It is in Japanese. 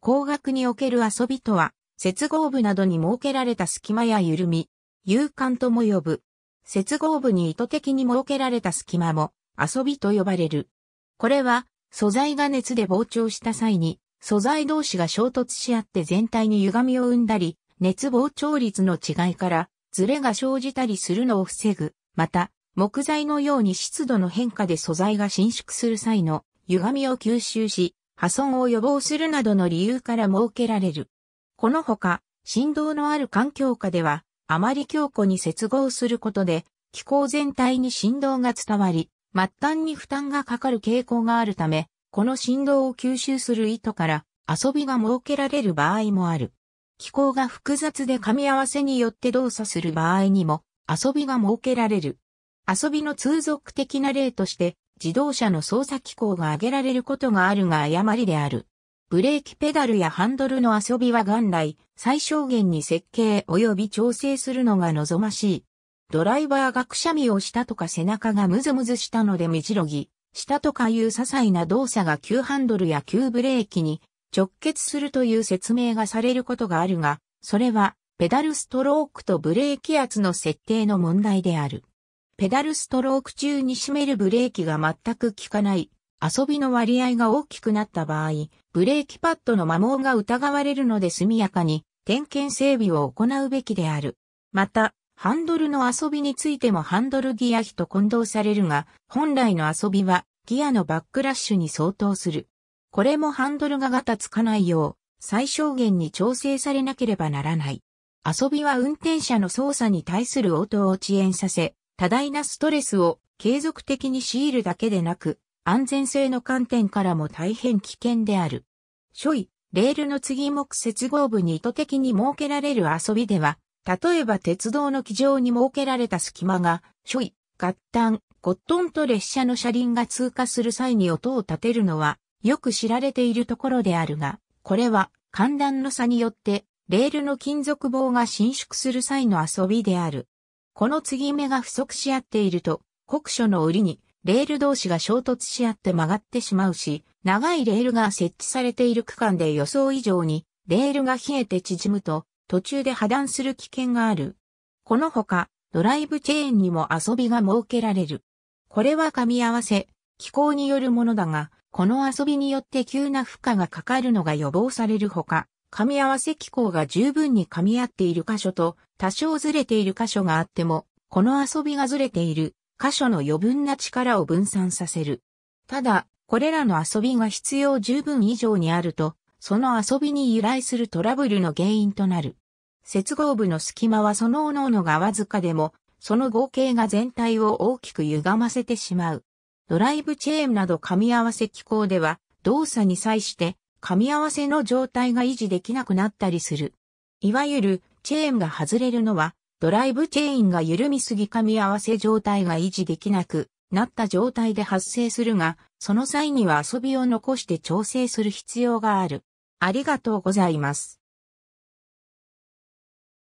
工学における遊びとは、接合部などに設けられた隙間や緩み、勇敢とも呼ぶ。接合部に意図的に設けられた隙間も遊びと呼ばれる。これは、素材が熱で膨張した際に、素材同士が衝突し合って全体に歪みを生んだり、熱膨張率の違いから、ズレが生じたりするのを防ぐ。また、木材のように湿度の変化で素材が伸縮する際の歪みを吸収し、破損を予防するなどの理由から設けられる。このほか、振動のある環境下では、あまり強固に接合することで、気候全体に振動が伝わり、末端に負担がかかる傾向があるため、この振動を吸収する意図から遊びが設けられる場合もある。気候が複雑で噛み合わせによって動作する場合にも遊びが設けられる。遊びの通俗的な例として自動車の操作機構が挙げられることがあるが誤りである。ブレーキペダルやハンドルの遊びは元来、最小限に設計及び調整するのが望ましい。ドライバーがくしゃみをしたとか背中がムズムズしたのでみじろぎ、したとかいう些細な動作が急ハンドルや急ブレーキに直結するという説明がされることがあるが、それはペダルストロークとブレーキ圧の設定の問題である。ペダルストローク中に締めるブレーキが全く効かない、遊びの割合が大きくなった場合、ブレーキパッドの摩耗が疑われるので速やかに点検整備を行うべきである。また、ハンドルの遊びについてもハンドルギア比と混同されるが、本来の遊びはギアのバックラッシュに相当する。これもハンドルがガタつかないよう、最小限に調整されなければならない。遊びは運転者の操作に対する応答を遅延させ、多大なストレスを継続的に強いるだけでなく、安全性の観点からも大変危険である。ょ位、レールの次目接合部に意図的に設けられる遊びでは、例えば鉄道の機上に設けられた隙間が、諸位、合炭、コットンと列車の車輪が通過する際に音を立てるのは、よく知られているところであるが、これは、寒暖の差によって、レールの金属棒が伸縮する際の遊びである。この継ぎ目が不足し合っていると、酷暑の折に、レール同士が衝突し合って曲がってしまうし、長いレールが設置されている区間で予想以上に、レールが冷えて縮むと、途中で破断する危険がある。このほか、ドライブチェーンにも遊びが設けられる。これは噛み合わせ、気候によるものだが、この遊びによって急な負荷がかかるのが予防されるほか、噛み合わせ気候が十分に噛み合っている箇所と、多少ずれている箇所があっても、この遊びがずれている箇所の余分な力を分散させる。ただ、これらの遊びが必要十分以上にあると、その遊びに由来するトラブルの原因となる。接合部の隙間はその各々がわずかでも、その合計が全体を大きく歪ませてしまう。ドライブチェーンなど噛み合わせ機構では、動作に際して噛み合わせの状態が維持できなくなったりする。いわゆるチェーンが外れるのは、ドライブチェーンが緩みすぎ噛み合わせ状態が維持できなくなった状態で発生するが、その際には遊びを残して調整する必要がある。ありがとうございます。